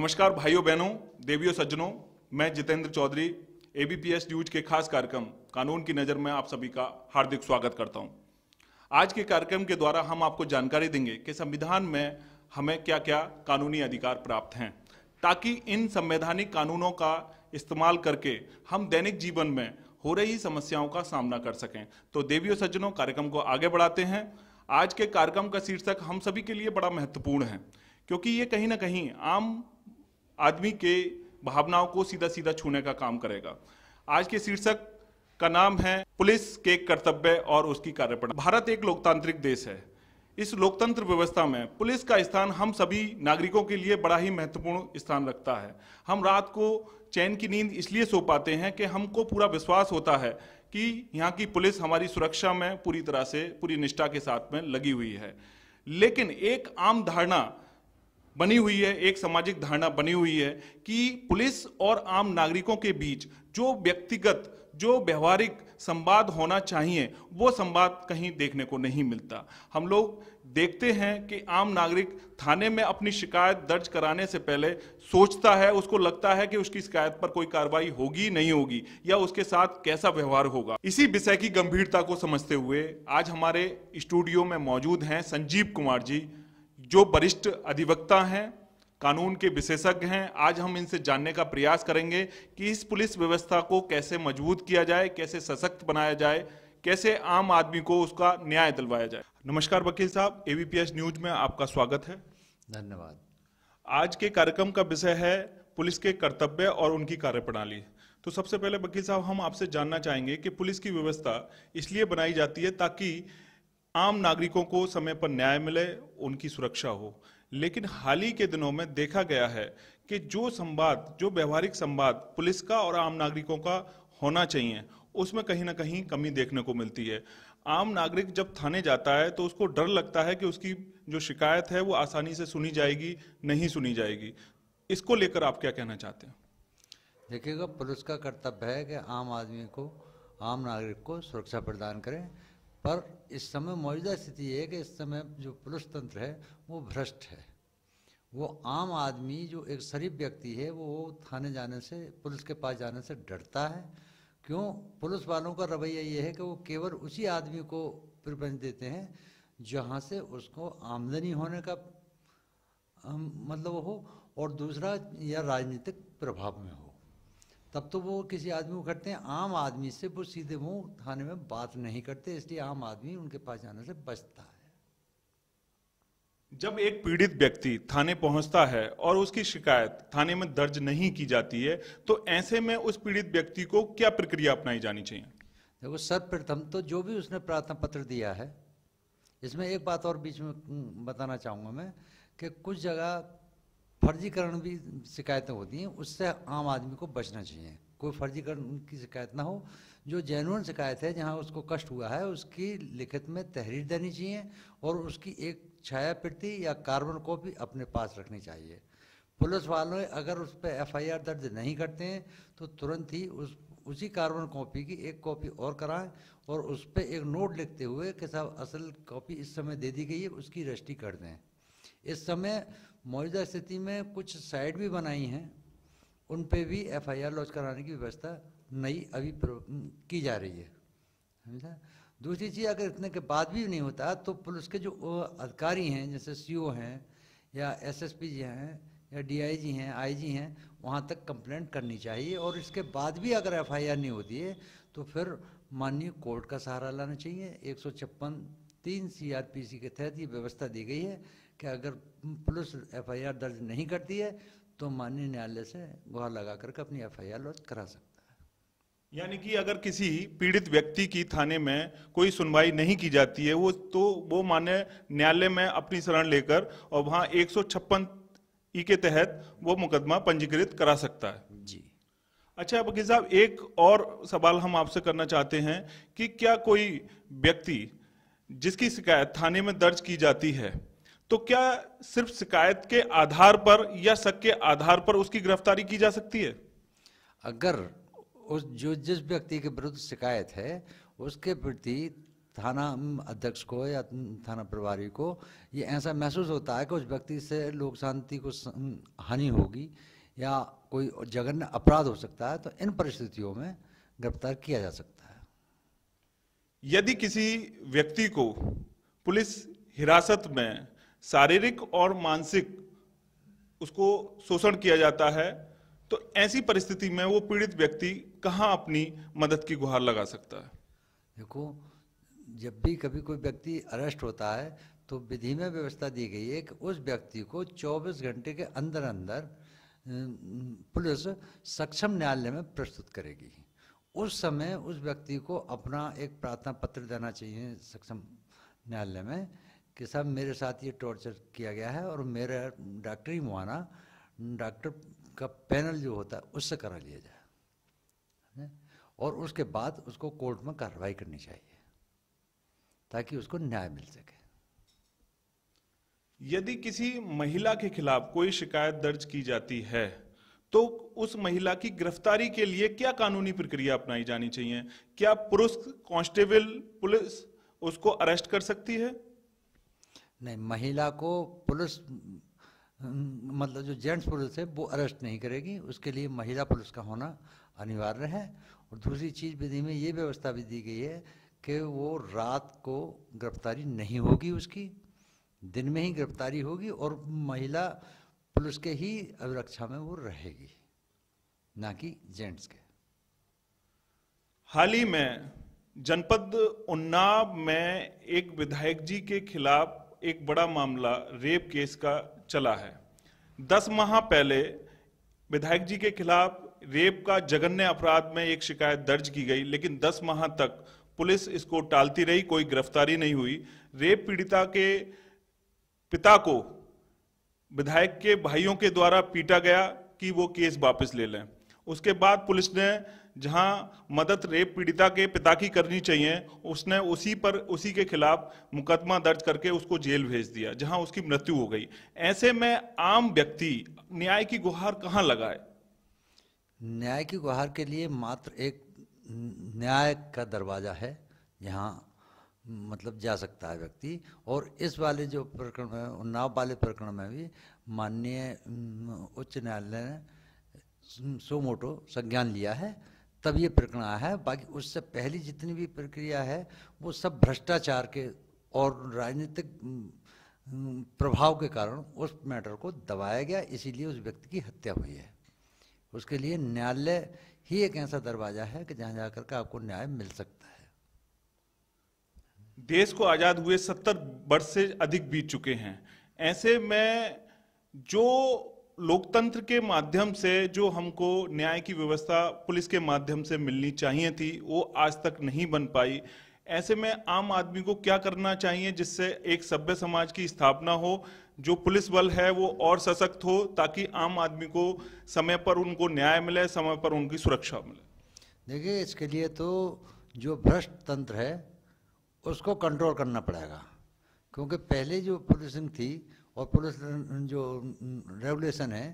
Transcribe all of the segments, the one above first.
नमस्कार भाइयों बहनों देवियों सज्जनों मैं जितेंद्र चौधरी एबीपीएस न्यूज के खास कार्यक्रम कानून की नज़र में आप सभी का हार्दिक स्वागत करता हूं। आज के कार्यक्रम के द्वारा हम आपको जानकारी देंगे कि संविधान में हमें क्या क्या कानूनी अधिकार प्राप्त हैं ताकि इन संवैधानिक कानूनों का इस्तेमाल करके हम दैनिक जीवन में हो रही समस्याओं का सामना कर सकें तो देवियों सज्जनों कार्यक्रम को आगे बढ़ाते हैं आज के कार्यक्रम का शीर्षक हम सभी के लिए बड़ा महत्वपूर्ण है क्योंकि ये कहीं ना कहीं आम आदमी के भावनाओं को सीधा सीधा छूने का काम करेगा आज के शीर्षक का नाम है पुलिस के कर्तव्य और उसकी कार्यप्रणाली भारत एक लोकतांत्रिक देश है इस लोकतंत्र व्यवस्था में पुलिस का स्थान हम सभी नागरिकों के लिए बड़ा ही महत्वपूर्ण स्थान रखता है हम रात को चैन की नींद इसलिए सो पाते हैं कि हमको पूरा विश्वास होता है कि यहाँ की पुलिस हमारी सुरक्षा में पूरी तरह से पूरी निष्ठा के साथ में लगी हुई है लेकिन एक आम धारणा बनी हुई है एक सामाजिक धारणा बनी हुई है कि पुलिस और आम नागरिकों के बीच जो व्यक्तिगत जो व्यवहारिक संवाद होना चाहिए वो संवाद कहीं देखने को नहीं मिलता हम लोग देखते हैं कि आम नागरिक थाने में अपनी शिकायत दर्ज कराने से पहले सोचता है उसको लगता है कि उसकी शिकायत पर कोई कार्रवाई होगी नहीं होगी या उसके साथ कैसा व्यवहार होगा इसी विषय की गंभीरता को समझते हुए आज हमारे स्टूडियो में मौजूद हैं संजीव कुमार जी जो वरिष्ठ अधिवक्ता हैं कानून के विशेषज्ञ हैं आज हम इनसे जानने का प्रयास करेंगे कि इस पुलिस व्यवस्था को कैसे मजबूत किया जाए कैसे सशक्त बनाया जाए कैसे आम आदमी को उसका न्याय दिलवाया जाए नमस्कार वकील साहब एस न्यूज में आपका स्वागत है धन्यवाद आज के कार्यक्रम का विषय है पुलिस के कर्तव्य और उनकी कार्यप्रणाली तो सबसे पहले वकील साहब हम आपसे जानना चाहेंगे कि पुलिस की व्यवस्था इसलिए बनाई जाती है ताकि आम नागरिकों को समय पर न्याय मिले उनकी सुरक्षा हो लेकिन हाल ही के दिनों में देखा गया है कि जो संवाद जो व्यवहारिक संवाद पुलिस का और आम नागरिकों का होना चाहिए उसमें कहीं ना कहीं कमी देखने को मिलती है आम नागरिक जब थाने जाता है तो उसको डर लगता है कि उसकी जो शिकायत है वो आसानी से सुनी जाएगी नहीं सुनी जाएगी इसको लेकर आप क्या कहना चाहते हैं देखिएगा पुलिस का कर्तव्य है कि आम आदमी को आम नागरिक को सुरक्षा प्रदान करें पर इस समय मौजूदा स्थिति है कि इस समय जो पुलिस तंत्र है वो भ्रष्ट है वो आम आदमी जो एक शरीफ व्यक्ति है वो थाने जाने से पुलिस के पास जाने से डरता है क्यों पुलिस वालों का रवैया ये है कि वो केवल उसी आदमी को प्रपंच देते हैं जहाँ से उसको आमदनी होने का मतलब हो और दूसरा या राजनीतिक प्रभाव में हो तब तो वो किसी आदमी को करते हैं आम आदमी से वो सीधे मुँह थाने में बात नहीं करते इसलिए आम आदमी उनके पास जाने से बचता है जब एक पीड़ित व्यक्ति थाने पहुंचता है और उसकी शिकायत थाने में दर्ज नहीं की जाती है तो ऐसे में उस पीड़ित व्यक्ति को क्या प्रक्रिया अपनाई जानी चाहिए देखो सर्वप्रथम तो जो भी उसने प्रार्थना पत्र दिया है इसमें एक बात और बीच में हम्म, बताना चाहूंगा मैं कि कुछ जगह फर्जीकरण भी शिकायतें होती हैं उससे आम आदमी को बचना चाहिए कोई फर्जीकरण की शिकायत ना हो जो जैनून शिकायत है जहाँ उसको कष्ट हुआ है उसकी लिखित में तहरीर देनी चाहिए और उसकी एक छाया प्रति या कार्बन कॉपी अपने पास रखनी चाहिए पुलिस वालों अगर उस पर एफ दर्ज नहीं करते हैं तो तुरंत ही उस उसी कार्बन कॉपी की एक कॉपी और कराएं और उस पर एक नोट लिखते हुए कि साहब असल कॉपी इस समय दे दी गई है उसकी रजिस्ट्री कर दें इस समय मौजूदा स्थिति में कुछ साइट भी बनाई हैं उन पे भी एफआईआर लॉन्च कराने की व्यवस्था नई अभी की जा रही है समझा दूसरी चीज़ अगर इतने के बाद भी नहीं होता तो पुलिस के जो अधिकारी हैं जैसे सी हैं या एसएसपी जी हैं या डीआईजी हैं आईजी हैं वहाँ तक कंप्लेंट करनी चाहिए और इसके बाद भी अगर एफआईआर नहीं होती है तो फिर माननीय कोर्ट का सहारा लाना चाहिए एक सौ छप्पन तीन सी के तहत ये व्यवस्था दी गई है कि अगर पुलिस एफआईआर दर्ज नहीं करती है तो माननीय न्यायालय से गुहार लगा करके अपनी एफ आई करा सकता है यानी कि अगर किसी पीड़ित व्यक्ति की थाने में कोई सुनवाई नहीं की जाती है वो तो वो मान्य न्यायालय में अपनी शरण लेकर और वहाँ एक ई के तहत वो मुकदमा पंजीकृत करा सकता है जी अच्छा वकील साहब एक और सवाल हम आपसे करना चाहते हैं कि क्या कोई व्यक्ति जिसकी शिकायत थाने में दर्ज की जाती है तो क्या सिर्फ शिकायत के आधार पर या शक के आधार पर उसकी गिरफ्तारी की जा सकती है अगर उस जो जिस व्यक्ति के विरुद्ध शिकायत है उसके प्रति थाना अध्यक्ष को या थाना प्रभारी को ये ऐसा महसूस होता है कि उस व्यक्ति से लोक शांति को हानि होगी या कोई जघन्य अपराध हो सकता है तो इन परिस्थितियों में गिरफ्तार किया जा सकता है यदि किसी व्यक्ति को पुलिस हिरासत में शारीरिक और मानसिक उसको शोषण किया जाता है तो ऐसी परिस्थिति में वो पीड़ित व्यक्ति कहाँ अपनी मदद की गुहार लगा सकता है देखो जब भी कभी कोई व्यक्ति अरेस्ट होता है तो विधि में व्यवस्था दी गई है कि उस व्यक्ति को 24 घंटे के अंदर अंदर पुलिस सक्षम न्यायालय में प्रस्तुत करेगी उस समय उस व्यक्ति को अपना एक प्रार्थना पत्र देना चाहिए सक्षम न्यायालय में कि साहब मेरे साथ ये टॉर्चर किया गया है और मेरा डॉक्टरी मुआना डॉक्टर का पैनल जो होता है उससे करा लिया जाए और उसके बाद उसको कोर्ट में कार्रवाई करनी चाहिए ताकि उसको न्याय मिल सके यदि किसी महिला के खिलाफ कोई शिकायत दर्ज की जाती है तो उस महिला की गिरफ्तारी के लिए क्या कानूनी प्रक्रिया अपनाई जानी चाहिए क्या पुरुष कांस्टेबल पुलिस उसको अरेस्ट कर सकती है नहीं महिला को पुलिस मतलब जो जेंट्स पुलिस है वो अरेस्ट नहीं करेगी उसके लिए महिला पुलिस का होना अनिवार्य है और दूसरी चीज़ विधि में ये व्यवस्था भी दी गई है कि वो रात को गिरफ्तारी नहीं होगी उसकी दिन में ही गिरफ्तारी होगी और महिला पुलिस के ही अभिरक्षा में वो रहेगी ना कि जेंट्स के हाल ही में जनपद उन्नाव में एक विधायक जी के खिलाफ एक बड़ा मामला रेप केस का चला है दस माह पहले विधायक जी के खिलाफ रेप का जघन्य अपराध में एक शिकायत दर्ज की गई लेकिन दस माह तक पुलिस इसको टालती रही कोई गिरफ्तारी नहीं हुई रेप पीड़िता के पिता को विधायक के भाइयों के द्वारा पीटा गया कि वो केस वापस ले लें उसके बाद पुलिस ने जहां मदद रेप पीड़िता के पिता की करनी चाहिए उसने उसी पर उसी के खिलाफ मुकदमा दर्ज करके उसको जेल भेज दिया जहां उसकी मृत्यु हो गई ऐसे में आम व्यक्ति न्याय की गुहार कहां लगाए न्याय की गुहार के लिए मात्र एक न्याय का दरवाज़ा है यहाँ मतलब जा सकता है व्यक्ति और इस वाले जो प्रकरण में उन्नाव वाले प्रकरण में भी माननीय उच्च न्यायालय ने सो मोटो संज्ञान लिया है तब ये प्रकरण आया है बाकी उससे पहली जितनी भी प्रक्रिया है वो सब भ्रष्टाचार के और राजनीतिक प्रभाव के कारण उस मैटर को दबाया गया इसीलिए उस व्यक्ति की हत्या हुई है उसके लिए न्यायालय ही एक ऐसा दरवाज़ा है कि जहाँ जाकर के आपको न्याय मिल सकता है देश को आज़ाद हुए सत्तर वर्ष से अधिक बीत चुके हैं ऐसे में जो लोकतंत्र के माध्यम से जो हमको न्याय की व्यवस्था पुलिस के माध्यम से मिलनी चाहिए थी वो आज तक नहीं बन पाई ऐसे में आम आदमी को क्या करना चाहिए जिससे एक सभ्य समाज की स्थापना हो जो पुलिस बल है वो और सशक्त हो ताकि आम आदमी को समय पर उनको न्याय मिले समय पर उनकी सुरक्षा मिले देखिए इसके लिए तो जो भ्रष्ट तंत्र है उसको कंट्रोल करना पड़ेगा क्योंकि पहले जो पुलिसिंग थी और पुलिस जो रेगुलेशन है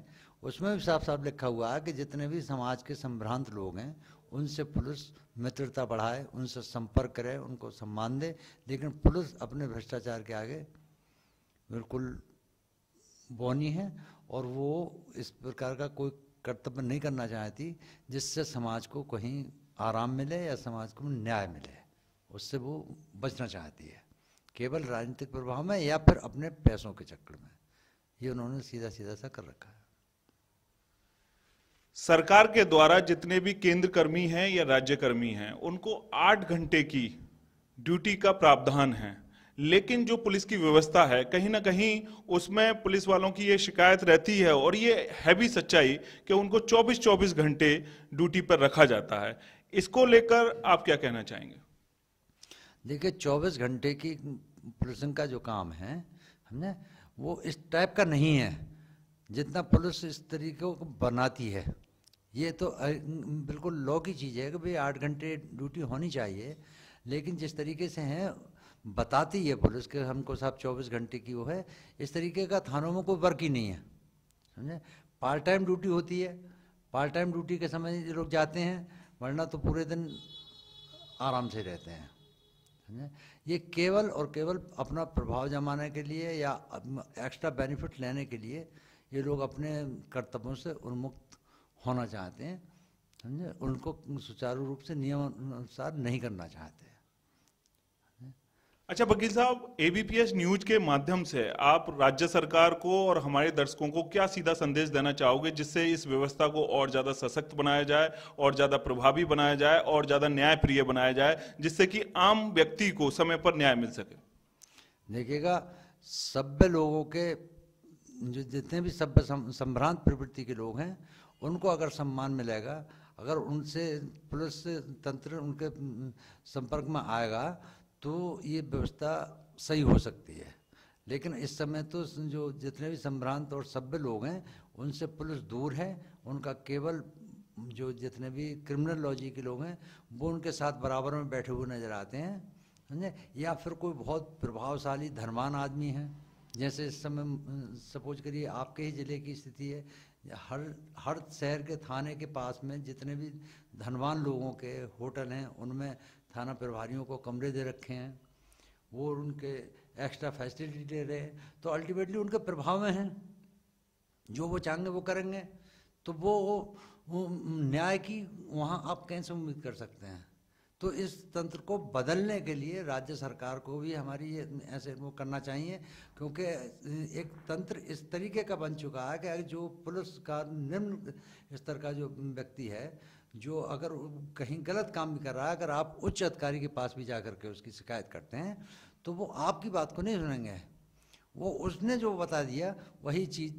उसमें भी साफ साफ लिखा हुआ है कि जितने भी समाज के संभ्रांत लोग हैं उनसे पुलिस मित्रता बढ़ाए उनसे संपर्क करे उनको सम्मान दे लेकिन पुलिस अपने भ्रष्टाचार के आगे बिल्कुल बोनी है और वो इस प्रकार का कोई कर्तव्य नहीं करना चाहती जिससे समाज को कहीं आराम मिले या समाज को न्याय मिले उससे वो बचना चाहती है केवल राजनीतिक प्रभाव में या फिर अपने पैसों के चक्कर में ये उन्होंने सीधा सीधा सा कर रखा है सरकार के द्वारा जितने भी केंद्र कर्मी हैं या राज्य कर्मी हैं उनको आठ घंटे की ड्यूटी का प्रावधान है लेकिन जो पुलिस की व्यवस्था है कहीं ना कहीं उसमें पुलिस वालों की ये शिकायत रहती है और ये है भी सच्चाई कि उनको 24-24 घंटे ड्यूटी पर रखा जाता है इसको लेकर आप क्या कहना चाहेंगे देखिए 24 घंटे की पुलिसिंग का जो काम है समझे वो इस टाइप का नहीं है जितना पुलिस इस तरीके को बनाती है ये तो बिल्कुल लॉ की चीज़ है कि भाई आठ घंटे ड्यूटी होनी चाहिए लेकिन जिस तरीके से हैं बताती है पुलिस के हमको साहब 24 घंटे की वो है इस तरीके का थानों में कोई वर्क ही नहीं है समझे पार्ट टाइम ड्यूटी होती है पार्ट टाइम ड्यूटी के समय लोग जाते हैं वरना तो पूरे दिन आराम से रहते हैं समझे ये केवल और केवल अपना प्रभाव जमाने के लिए या एक्स्ट्रा बेनिफिट लेने के लिए ये लोग अपने कर्तव्यों से उन्मुक्त होना चाहते हैं समझे उनको सुचारू रूप से नियम अनुसार नहीं करना चाहते अच्छा वकील साहब एबीपीएस न्यूज के माध्यम से आप राज्य सरकार को और हमारे दर्शकों को क्या सीधा संदेश देना चाहोगे जिससे इस व्यवस्था को और ज्यादा सशक्त बनाया जाए और ज्यादा प्रभावी बनाया जाए और ज्यादा न्यायप्रिय बनाया जाए जिससे कि आम व्यक्ति को समय पर न्याय मिल सके देखिएगा सभ्य लोगों के जो जितने भी सभ्य संभ्रांत प्रवृत्ति के लोग हैं उनको अगर सम्मान मिलेगा अगर उनसे पुलिस तंत्र उनके संपर्क में आएगा तो ये व्यवस्था सही हो सकती है लेकिन इस समय तो जो जितने भी संभ्रांत और सभ्य लोग हैं उनसे पुलिस दूर है उनका केवल जो जितने भी क्रिमिनलॉजी के लोग हैं वो उनके साथ बराबर में बैठे हुए नज़र आते हैं समझे या फिर कोई बहुत प्रभावशाली धनवान आदमी है जैसे इस समय सपोज करिए आपके ही ज़िले की स्थिति है हर हर शहर के थाने के पास में जितने भी धनवान लोगों के होटल हैं उनमें थाना प्रभारियों को कमरे दे रखे हैं वो उनके एक्स्ट्रा फैसिलिटी दे रहे हैं तो अल्टीमेटली उनके प्रभाव में हैं जो वो चाहेंगे वो करेंगे तो वो, वो न्याय की वहाँ आप कैसे उम्मीद कर सकते हैं तो इस तंत्र को बदलने के लिए राज्य सरकार को भी हमारी ये ऐसे वो करना चाहिए क्योंकि एक तंत्र इस तरीके का बन चुका है कि जो पुलिस का निम्न स्तर का जो व्यक्ति है जो अगर कहीं गलत काम भी कर रहा है अगर आप उच्च अधिकारी के पास भी जा कर के उसकी शिकायत करते हैं तो वो आपकी बात को नहीं सुनेंगे वो उसने जो बता दिया वही चीज़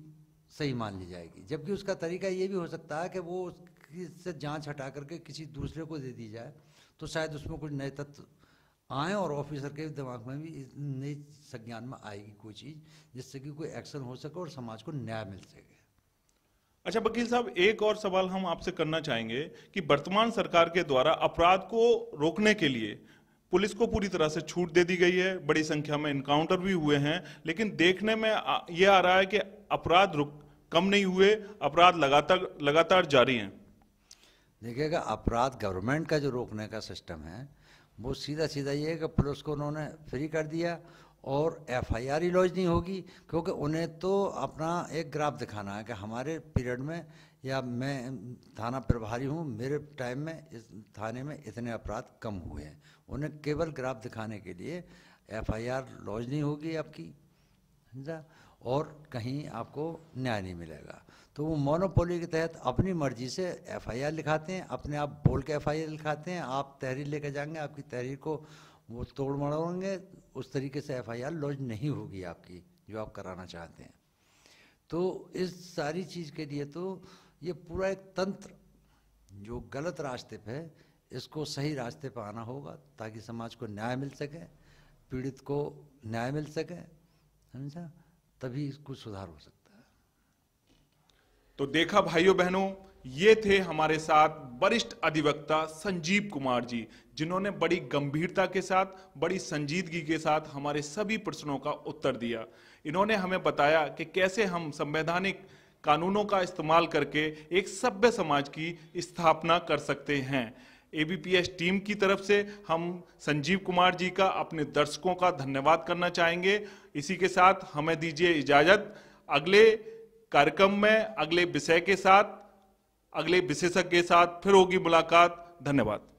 सही मान ली जाएगी जबकि उसका तरीका ये भी हो सकता है कि वो उससे जांच हटा करके किसी दूसरे को दे दी जाए तो शायद उसमें कुछ नए तत्व आए और ऑफिसर के दिमाग में भी नई संज्ञान में आएगी कोई चीज़ जिससे कि कोई एक्शन हो सके और समाज को न्याय मिल सके अच्छा वकील साहब एक और सवाल हम आपसे करना चाहेंगे कि वर्तमान सरकार के द्वारा अपराध को रोकने के लिए पुलिस को पूरी तरह से छूट दे दी गई है बड़ी संख्या में इनकाउंटर भी हुए हैं लेकिन देखने में ये आ रहा है कि अपराध रुक कम नहीं हुए अपराध लगातार लगातार जारी हैं देखिएगा अपराध गवर्नमेंट का जो रोकने का सिस्टम है वो सीधा सीधा ये है कि पुलिस को उन्होंने फ्री कर दिया और एफ आई आर ही लॉन्च नहीं होगी क्योंकि उन्हें तो अपना एक ग्राफ दिखाना है कि हमारे पीरियड में या मैं थाना प्रभारी हूँ मेरे टाइम में इस थाने में इतने अपराध कम हुए हैं उन्हें केवल ग्राफ दिखाने के लिए एफ आई आर लॉन्च नहीं होगी आपकी और कहीं आपको न्याय नहीं मिलेगा तो वो मोनोपोली के तहत अपनी मर्जी से एफआईआर लिखाते हैं अपने आप बोल के आर लिखाते हैं आप तहरीर लेकर जाएंगे आपकी तहरीर को वो तोड़ मड़ोड़ेंगे उस तरीके से एफआईआर लॉन्च नहीं होगी आपकी जो आप कराना चाहते हैं तो इस सारी चीज़ के लिए तो ये पूरा एक तंत्र जो गलत रास्ते पे इसको सही रास्ते पर आना होगा ताकि समाज को न्याय मिल सके पीड़ित को न्याय मिल सके समझा तभी कुछ सुधार हो सकता है तो देखा भाइयों बहनों ये थे हमारे साथ वरिष्ठ अधिवक्ता संजीव कुमार जी जिन्होंने बड़ी गंभीरता के साथ बड़ी संजीदगी के साथ हमारे सभी प्रश्नों का उत्तर दिया इन्होंने हमें बताया कि कैसे हम संवैधानिक कानूनों का इस्तेमाल करके एक सभ्य समाज की स्थापना कर सकते हैं ए टीम की तरफ से हम संजीव कुमार जी का अपने दर्शकों का धन्यवाद करना चाहेंगे इसी के साथ हमें दीजिए इजाज़त अगले कार्यक्रम में अगले विषय के साथ अगले विशेषज्ञ के साथ फिर होगी मुलाकात धन्यवाद